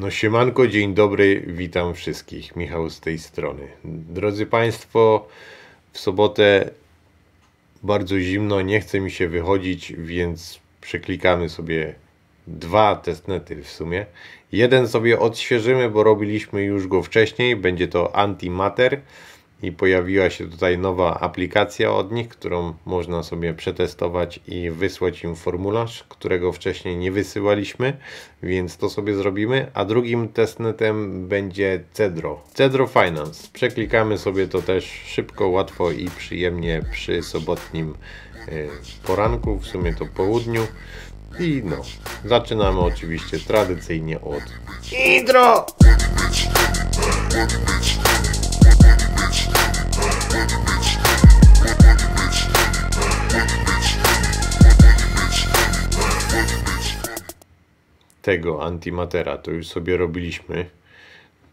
No siemanko, dzień dobry, witam wszystkich. Michał z tej strony. Drodzy Państwo, w sobotę bardzo zimno, nie chce mi się wychodzić, więc przeklikamy sobie dwa testnety w sumie. Jeden sobie odświeżymy, bo robiliśmy już go wcześniej, będzie to Mater i pojawiła się tutaj nowa aplikacja od nich, którą można sobie przetestować i wysłać im formularz, którego wcześniej nie wysyłaliśmy, więc to sobie zrobimy. A drugim testnetem będzie Cedro. Cedro Finance. Przeklikamy sobie to też szybko, łatwo i przyjemnie przy sobotnim e, poranku, w sumie to południu. I no, zaczynamy oczywiście tradycyjnie od Hydro! Tego antimatera to już sobie robiliśmy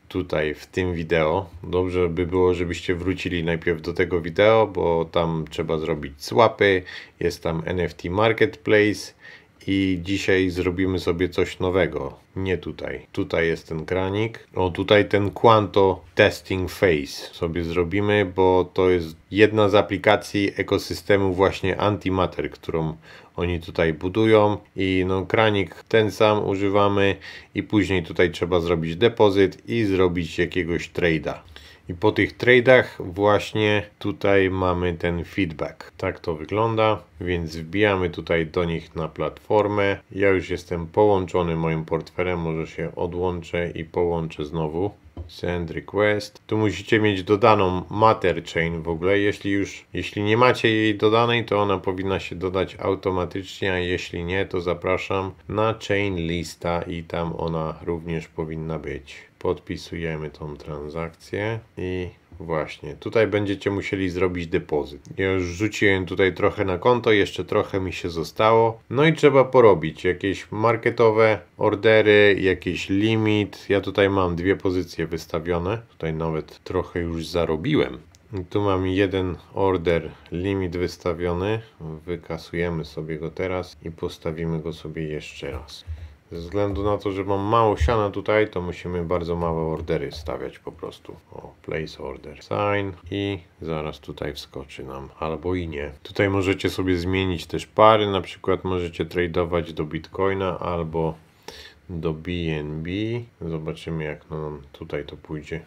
tutaj w tym wideo. Dobrze by było, żebyście wrócili najpierw do tego wideo, bo tam trzeba zrobić swapy, jest tam NFT Marketplace, i dzisiaj zrobimy sobie coś nowego. Nie tutaj. Tutaj jest ten kranik. O, tutaj ten Quanto Testing Phase sobie zrobimy, bo to jest jedna z aplikacji ekosystemu właśnie Antimatter, którą oni tutaj budują i no kranik ten sam używamy i później tutaj trzeba zrobić depozyt i zrobić jakiegoś trade'a. I po tych tradeach właśnie tutaj mamy ten feedback. Tak to wygląda, więc wbijamy tutaj do nich na platformę. Ja już jestem połączony moim portfelem, może się odłączę i połączę znowu. Send request. Tu musicie mieć dodaną matter chain w ogóle. Jeśli już, jeśli nie macie jej dodanej, to ona powinna się dodać automatycznie, a jeśli nie, to zapraszam na chain lista i tam ona również powinna być podpisujemy tą transakcję i właśnie tutaj będziecie musieli zrobić depozyt. Ja już rzuciłem tutaj trochę na konto, jeszcze trochę mi się zostało. No i trzeba porobić jakieś marketowe ordery, jakiś limit. Ja tutaj mam dwie pozycje wystawione. Tutaj nawet trochę już zarobiłem. I tu mam jeden order, limit wystawiony. Wykasujemy sobie go teraz i postawimy go sobie jeszcze raz. Ze względu na to, że mam mało siana tutaj, to musimy bardzo małe ordery stawiać po prostu. O, place order, sign i zaraz tutaj wskoczy nam, albo i nie. Tutaj możecie sobie zmienić też pary, na przykład możecie tradeować do Bitcoina albo do BNB. Zobaczymy jak nam tutaj to pójdzie.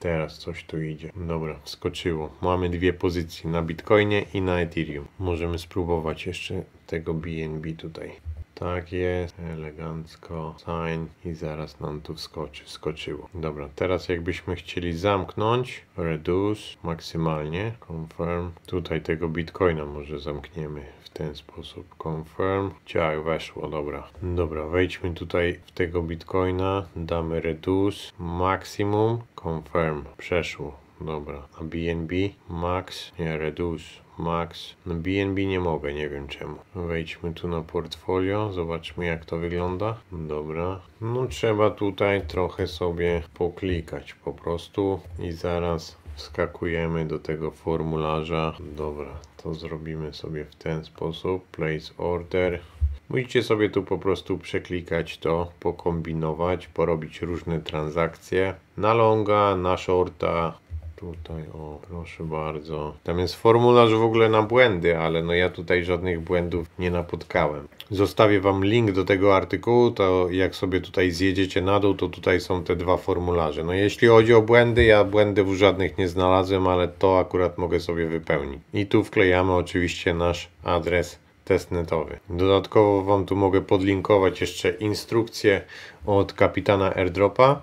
Teraz coś tu idzie. Dobra, wskoczyło. Mamy dwie pozycje na Bitcoinie i na Ethereum. Możemy spróbować jeszcze tego BNB tutaj. Tak jest, elegancko, sign i zaraz nam tu wskoczy, wskoczyło. Dobra, teraz jakbyśmy chcieli zamknąć, reduce maksymalnie, confirm. Tutaj tego bitcoina może zamkniemy w ten sposób, confirm. Ciao, weszło, dobra. Dobra, wejdźmy tutaj w tego bitcoina, damy reduce, maximum, confirm. Przeszło, dobra. A BNB, max, nie, reduce Max. Na no, BNB nie mogę, nie wiem czemu. Wejdźmy tu na portfolio, zobaczmy jak to wygląda. Dobra. No trzeba tutaj trochę sobie poklikać po prostu i zaraz wskakujemy do tego formularza. Dobra, to zrobimy sobie w ten sposób. Place order. Musicie sobie tu po prostu przeklikać to, pokombinować, porobić różne transakcje na longa, na shorta, Tutaj, o, proszę bardzo. Tam jest formularz w ogóle na błędy, ale no ja tutaj żadnych błędów nie napotkałem. Zostawię Wam link do tego artykułu, to jak sobie tutaj zjedziecie na dół, to tutaj są te dwa formularze. No jeśli chodzi o błędy, ja błędów żadnych nie znalazłem, ale to akurat mogę sobie wypełnić. I tu wklejamy oczywiście nasz adres testnetowy. Dodatkowo Wam tu mogę podlinkować jeszcze instrukcję od kapitana airdropa,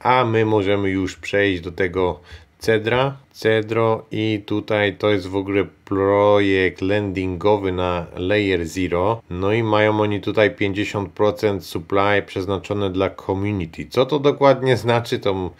a my możemy już przejść do tego Cedra, Cedro i tutaj to jest w ogóle projekt landingowy na Layer Zero. No i mają oni tutaj 50% supply przeznaczone dla community. Co to dokładnie znaczy, to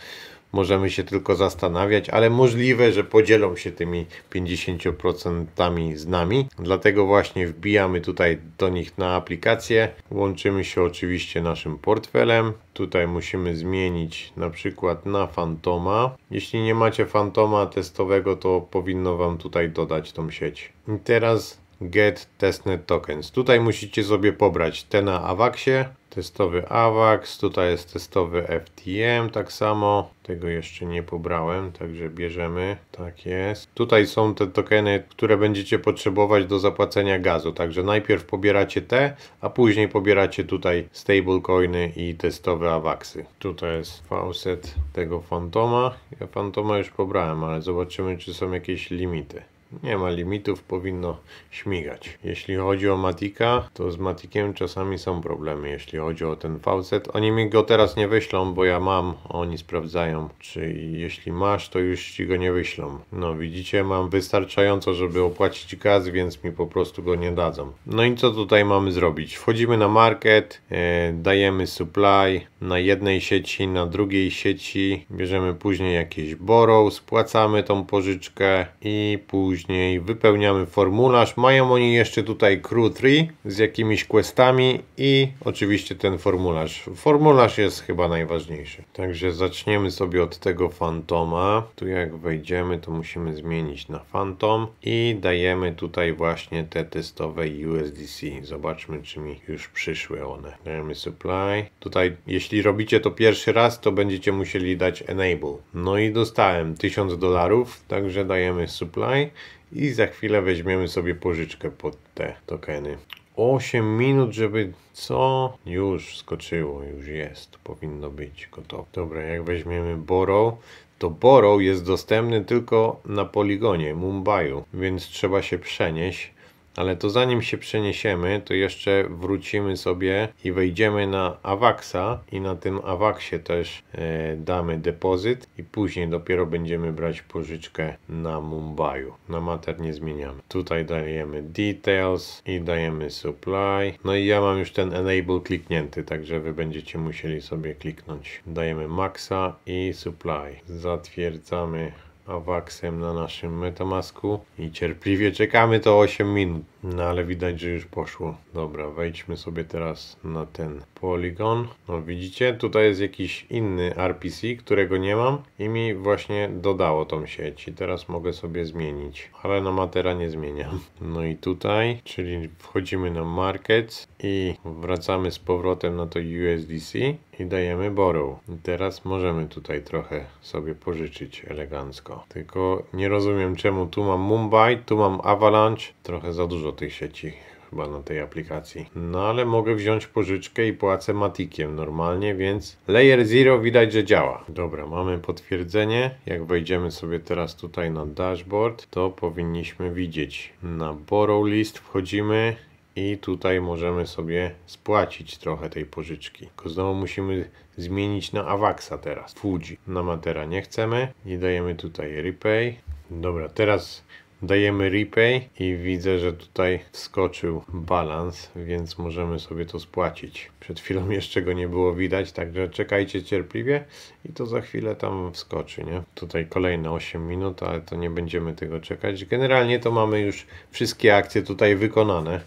możemy się tylko zastanawiać, ale możliwe, że podzielą się tymi 50% z nami. Dlatego właśnie wbijamy tutaj do nich na aplikację. Łączymy się oczywiście naszym portfelem. Tutaj musimy zmienić na przykład na Fantoma. Jeśli nie macie Fantoma testowego, to powinno Wam tutaj dodać tą sieć. I teraz get testnet tokens. Tutaj musicie sobie pobrać te na AWAXie, testowy AWAX, tutaj jest testowy FTM, tak samo. Tego jeszcze nie pobrałem, także bierzemy. Tak jest. Tutaj są te tokeny, które będziecie potrzebować do zapłacenia gazu. Także najpierw pobieracie te, a później pobieracie tutaj stablecoiny i testowe AWAXy. Tutaj jest faucet tego Fantoma. Ja Fantoma już pobrałem, ale zobaczymy, czy są jakieś limity nie ma limitów, powinno śmigać. Jeśli chodzi o Matika, to z Matikiem czasami są problemy. Jeśli chodzi o ten VZ, oni mi go teraz nie wyślą, bo ja mam, oni sprawdzają, czy jeśli masz, to już ci go nie wyślą. No widzicie, mam wystarczająco, żeby opłacić gaz, więc mi po prostu go nie dadzą. No i co tutaj mamy zrobić? Wchodzimy na market, e, dajemy supply na jednej sieci, na drugiej sieci, bierzemy później jakieś borrow, spłacamy tą pożyczkę i później później wypełniamy formularz. Mają oni jeszcze tutaj Crew 3 z jakimiś questami i oczywiście ten formularz. Formularz jest chyba najważniejszy. Także zaczniemy sobie od tego fantoma. Tu jak wejdziemy to musimy zmienić na fantom i dajemy tutaj właśnie te testowe USDC. Zobaczmy czy mi już przyszły one. Dajemy supply. Tutaj jeśli robicie to pierwszy raz to będziecie musieli dać enable. No i dostałem 1000 dolarów, także dajemy supply i za chwilę weźmiemy sobie pożyczkę pod te tokeny. 8 minut, żeby co? Już skoczyło, już jest, powinno być gotowe. Dobra, jak weźmiemy Borrow, to Borrow jest dostępny tylko na poligonie Mumbai, więc trzeba się przenieść ale to zanim się przeniesiemy, to jeszcze wrócimy sobie i wejdziemy na Avaxa i na tym Avaxie też e, damy depozyt i później dopiero będziemy brać pożyczkę na Mumbai. Na mater nie zmieniamy. Tutaj dajemy details i dajemy supply. No i ja mam już ten enable kliknięty, także wy będziecie musieli sobie kliknąć. Dajemy maxa i supply. Zatwierdzamy Awaksem na naszym metamasku i cierpliwie czekamy to 8 minut. No ale widać, że już poszło. Dobra, wejdźmy sobie teraz na ten poligon. No widzicie, tutaj jest jakiś inny RPC, którego nie mam i mi właśnie dodało tą sieć. I teraz mogę sobie zmienić, ale na matera nie zmieniam. No i tutaj, czyli wchodzimy na market i wracamy z powrotem na to USDC i dajemy borrow. I teraz możemy tutaj trochę sobie pożyczyć elegancko. Tylko nie rozumiem czemu tu mam Mumbai, tu mam Avalanche, trochę za dużo tej sieci chyba na tej aplikacji. No ale mogę wziąć pożyczkę i płacę matikiem normalnie, więc Layer Zero widać, że działa. Dobra, mamy potwierdzenie. Jak wejdziemy sobie teraz tutaj na dashboard, to powinniśmy widzieć. Na borrow list wchodzimy i tutaj możemy sobie spłacić trochę tej pożyczki. Tylko znowu musimy zmienić na Avaxa teraz, Fuji. Na Matera nie chcemy i dajemy tutaj Repay. Dobra, teraz Dajemy repay i widzę, że tutaj wskoczył balans, więc możemy sobie to spłacić. Przed chwilą jeszcze go nie było widać, także czekajcie cierpliwie i to za chwilę tam wskoczy, nie? Tutaj kolejne 8 minut, ale to nie będziemy tego czekać. Generalnie to mamy już wszystkie akcje tutaj wykonane.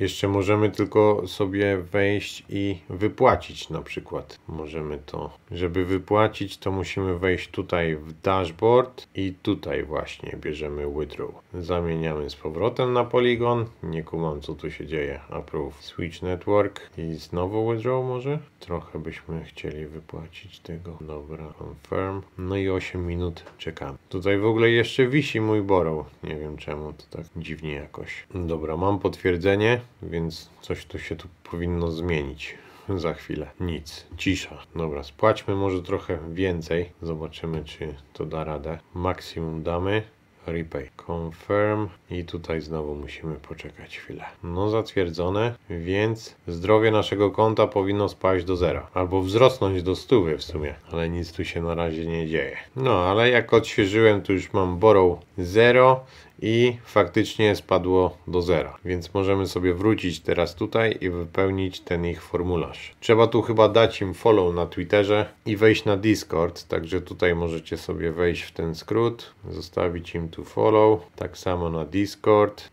Jeszcze możemy tylko sobie wejść i wypłacić na przykład. Możemy to, żeby wypłacić to musimy wejść tutaj w dashboard i tutaj właśnie bierzemy withdraw. Zamieniamy z powrotem na poligon. Nie kumam co tu się dzieje. Approve switch network i znowu withdraw może? Trochę byśmy chcieli wypłacić tego. Dobra, confirm. No i 8 minut czekamy. Tutaj w ogóle jeszcze wisi mój borrow. Nie wiem czemu to tak dziwnie jakoś. Dobra, mam potwierdzenie więc coś tu się tu powinno zmienić za chwilę. Nic, cisza. Dobra, spłaćmy może trochę więcej. Zobaczymy, czy to da radę. Maksimum damy. Repay. Confirm. I tutaj znowu musimy poczekać chwilę. No zatwierdzone, więc zdrowie naszego konta powinno spaść do zera. Albo wzrosnąć do stówy w sumie. Ale nic tu się na razie nie dzieje. No, ale jak odświeżyłem, tu już mam borrow 0 i faktycznie spadło do zera. Więc możemy sobie wrócić teraz tutaj i wypełnić ten ich formularz. Trzeba tu chyba dać im follow na Twitterze i wejść na Discord, także tutaj możecie sobie wejść w ten skrót, zostawić im tu follow, tak samo na Discord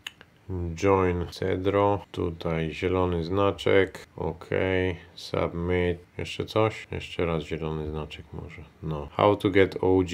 join Cedro, tutaj zielony znaczek, ok, submit, jeszcze coś? Jeszcze raz zielony znaczek może, no. How to get OG.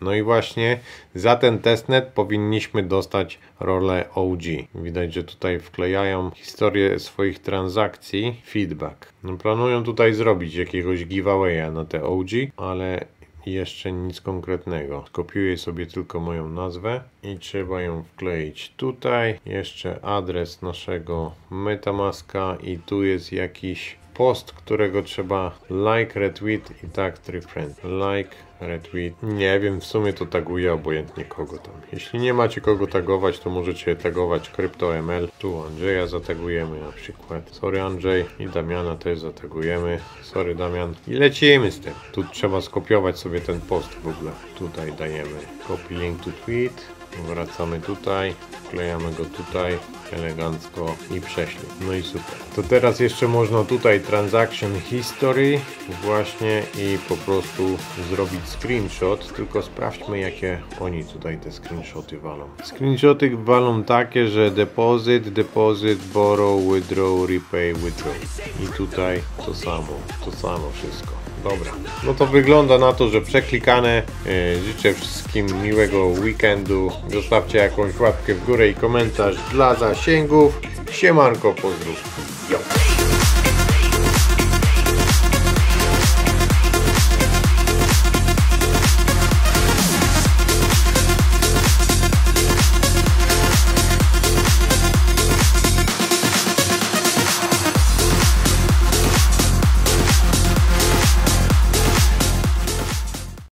No i właśnie za ten testnet powinniśmy dostać rolę OG. Widać, że tutaj wklejają historię swoich transakcji, feedback. No planują tutaj zrobić jakiegoś giveawaya na te OG, ale jeszcze nic konkretnego. Skopiuję sobie tylko moją nazwę i trzeba ją wkleić tutaj. Jeszcze adres naszego metamaska i tu jest jakiś post, którego trzeba like, retweet i tak three friend. Like, retweet. Nie wiem, w sumie to taguje obojętnie kogo tam. Jeśli nie macie kogo tagować, to możecie tagować CryptoML. Tu Andrzeja zatagujemy na przykład. Sorry Andrzej i Damiana też zatagujemy. Sorry Damian. I lecimy z tym. Tu trzeba skopiować sobie ten post w ogóle. Tutaj dajemy copy link to tweet wracamy tutaj, wklejamy go tutaj elegancko i prześlij. No i super. To teraz jeszcze można tutaj transaction history właśnie i po prostu zrobić screenshot, tylko sprawdźmy jakie oni tutaj te screenshoty walą. Screenshoty walą takie, że deposit, deposit, borrow, withdraw, repay, withdraw. I tutaj to samo, to samo wszystko. Dobra, no to wygląda na to, że przeklikane. Y, życzę wszystkim miłego weekendu. Zostawcie jakąś łapkę w górę i komentarz dla zasięgów. Siemanko, pozdrów.